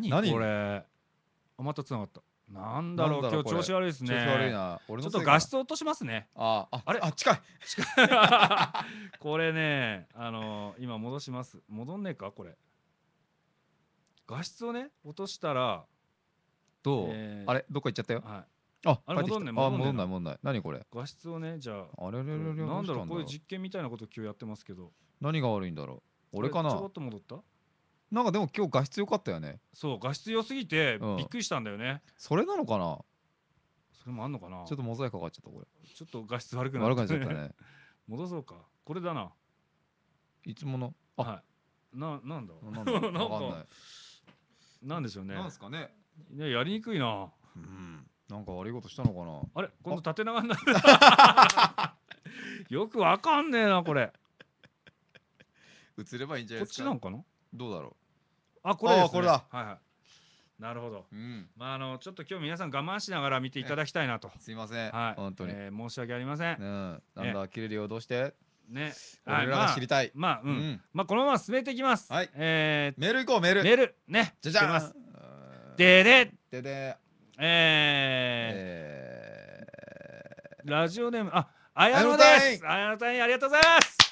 何これあまたつながったなんだろう今日調子悪いですね調子悪いな俺のちょっと画質落としますねあああれあ近い近い これねあのー、今戻します戻んねえかこれ画質をね落としたらどう、えー、あれどっか行っちゃったよ、はいあ、あれ戻んね戻ん戻んない戻んない。何これ。画質をね、じゃあ。あれれれれ。なんだろう、こういう実験みたいなこと今日やってますけど。何が悪いんだろう。俺かな。ちょっと戻った。なんかでも今日画質良かったよね。そう画質良すぎてびっくりしたんだよね、それなのかなそれもあんのかなちょっとモザイクかかっちゃったこれ。ちょっと画質悪くな悪くなっちゃったね。戻そうかこれだないつもの。あ、はいななんだなんだ なんかわかなんでしょうねなんですかね。いややりにくいなうん。なんか悪いことしたのかな。あれ今度縦長になる よくわかんねえなこれ映ればいいんじゃないこっちなんかなどうだろうあこれです、ね、あこれだはいはいなるほど、うん、まああのちょっと今日皆さん我慢しながら見ていただきたいなとすいません、はい、本当に、えー、申し訳ありません、うん、なんだ、切れるよどうしてね、俺らが知りたい。まあ、うん、まあ、このまま進めていきます。はい。ええ、メール行こう、メール。メール、ね、じゃじゃます。でで。でで。ええ。ラジオネーム、あ、あやのです。あやのたい、ありがとうございます。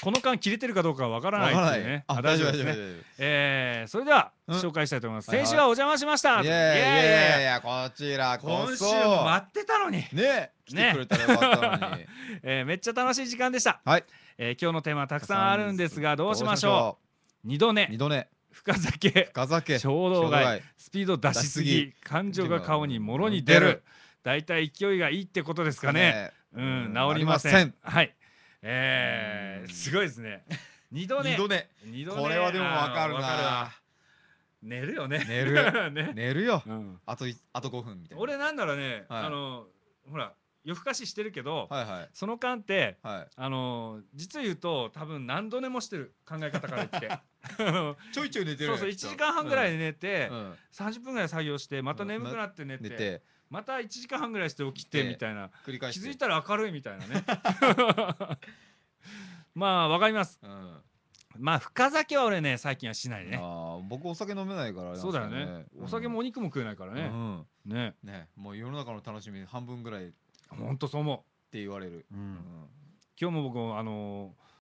この間切れてるかどうかわからないですね。大丈夫大丈夫。えー、それでは紹介したいと思います。先週はお邪魔しました。いやいやいやこちら今週待ってたのに。ね。来てく えめっちゃ楽しい時間でした。はい。え今日のテーマたくさんあるんですがどうしましょう。二度寝。二度寝。深酒。深酒。衝動買い。スピード出しすぎ。感情が顔にもろに出る。大体勢いがいいってことですかね。うん、治りません。はい。えすごいですね。二度寝。二度寝。二度寝これはでもわかるな。寝るよね。寝る。ね、寝るよ。うん、あとあと五分みたいな。俺なんならね、はい、あのほら夜更かししてるけど、はいはい、その間って、はい、あの実言うと多分何度寝もしてる考え方から言って ちょいちょい寝てるそうそう1時間半ぐらい寝て、うん、30分ぐらい作業してまた眠くなって寝てうんて、また1時間半ぐらいして起きてみたいな繰り返し気づいたら明るいみたいなね。まあわかります、うんまあ深酒は俺ね最近はしないねあー僕お酒飲めないからあれそうだよねですお酒もお肉も食えないからうんね、ねねもう世の中の楽しみ半分ぐらいっほんとそう思て言われる、う、ううんん今日も僕あのー